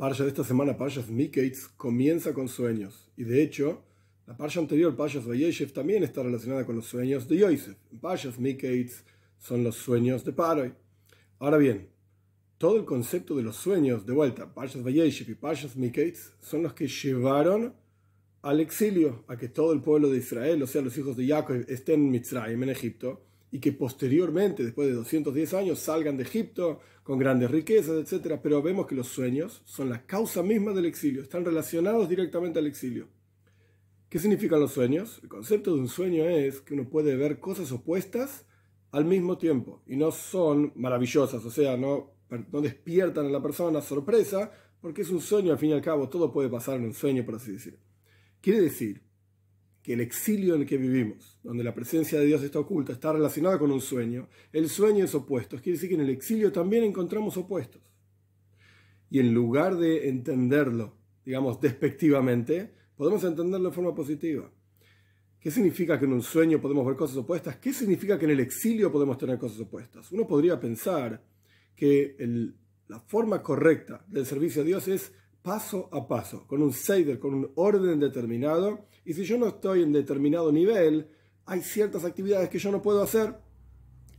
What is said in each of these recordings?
La de esta semana, payas Miketz, comienza con sueños. Y de hecho, la parsha anterior, Vayeshev, también está relacionada con los sueños de Yosef. Parshas son los sueños de Paroi. Ahora bien, todo el concepto de los sueños, de vuelta, Pashas Vayeshev y Pashas Miketz, son los que llevaron al exilio, a que todo el pueblo de Israel, o sea, los hijos de Jacob, estén en Mitzrayim, en Egipto, y que posteriormente, después de 210 años, salgan de Egipto con grandes riquezas, etc. Pero vemos que los sueños son la causa misma del exilio, están relacionados directamente al exilio. ¿Qué significan los sueños? El concepto de un sueño es que uno puede ver cosas opuestas al mismo tiempo y no son maravillosas, o sea, no, despiertan a la persona sorpresa, porque es un sueño, al fin y al cabo, todo puede pasar en un sueño, por así decir. Quiere decir que el exilio en el que vivimos, donde la presencia de Dios está oculta, está relacionada con un sueño, el sueño es opuesto. Quiere decir que en el exilio también encontramos opuestos. Y en lugar de entenderlo, digamos, despectivamente, podemos entenderlo de forma positiva. ¿Qué significa que en un sueño podemos ver cosas opuestas? ¿Qué significa que en el exilio podemos tener cosas opuestas? Uno podría pensar que la forma correcta del servicio a Dios es paso a paso, con un seider, con un orden determinado. Y si yo no estoy en determinado nivel, hay ciertas actividades que yo no puedo hacer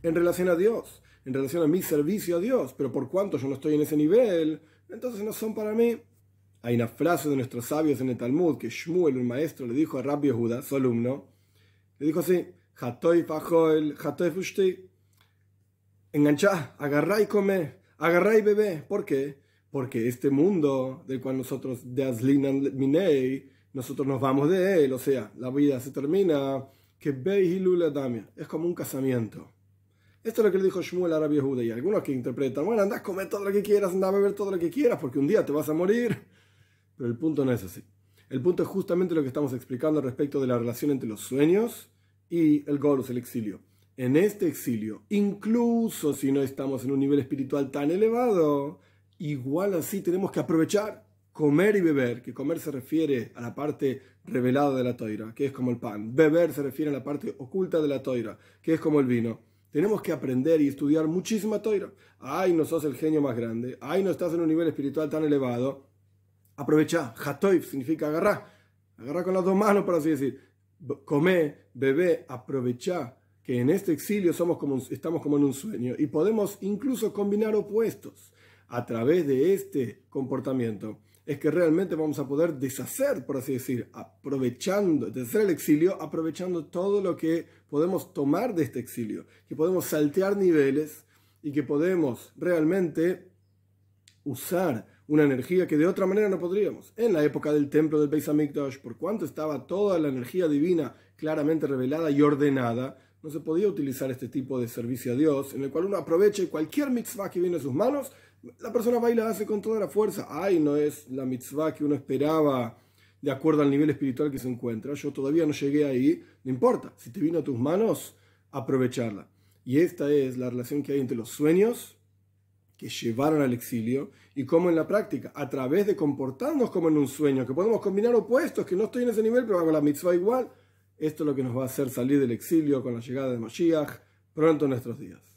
en relación a Dios, en relación a mi servicio a Dios. Pero por cuanto yo no estoy en ese nivel, entonces no son para mí. Hay una frase de nuestros sabios en el Talmud que Shmuel, un maestro, le dijo a Rabbi Yehuda, su alumno, le dijo así, Hatoy fajoel, hatoy fushti, enganchá, agarrá y come, agarrá y bebé. ¿Por qué? porque este mundo del cual nosotros, de Aslinan Minei, nosotros nos vamos de él, o sea, la vida se termina, que Lula también. es como un casamiento. Esto es lo que le dijo Shmuel a Arabia Yehuda, y algunos que interpretan, bueno, andás a comer todo lo que quieras, andás a beber todo lo que quieras, porque un día te vas a morir, pero el punto no es así. El punto es justamente lo que estamos explicando respecto de la relación entre los sueños y el golos, el exilio. En este exilio, incluso si no estamos en un nivel espiritual tan elevado, igual así tenemos que aprovechar comer y beber, que comer se refiere a la parte revelada de la toira, que es como el pan, beber se refiere a la parte oculta de la toira, que es como el vino. Tenemos que aprender y estudiar muchísima toira. Ay, no sos el genio más grande, ay, no estás en un nivel espiritual tan elevado. aprovecha hatoif significa agarrar, agarrar con las dos manos, por así decir. comer bebé, aprovecha que en este exilio somos como, estamos como en un sueño y podemos incluso combinar opuestos a través de este comportamiento es que realmente vamos a poder deshacer, por así decir, aprovechando, deshacer el exilio, aprovechando todo lo que podemos tomar de este exilio, que podemos saltear niveles y que podemos realmente usar una energía que de otra manera no podríamos. En la época del templo del Beis Hamikdash, por cuanto estaba toda la energía divina claramente revelada y ordenada, no se podía utilizar este tipo de servicio a Dios, en el cual uno aprovecha y cualquier mitzvah que viene a sus manos, la persona baila hace con toda la fuerza. Ay, no es la mitzvah que uno esperaba de acuerdo al nivel espiritual que se encuentra. Yo todavía no llegué ahí, no importa. Si te vino a tus manos, aprovecharla. Y esta es la relación que hay entre los sueños que llevaron al exilio y cómo en la práctica, a través de comportarnos como en un sueño, que podemos combinar opuestos, que no estoy en ese nivel, pero hago la mitzvah igual esto es lo que nos va a hacer salir del exilio con la llegada de Mashiach pronto en nuestros días.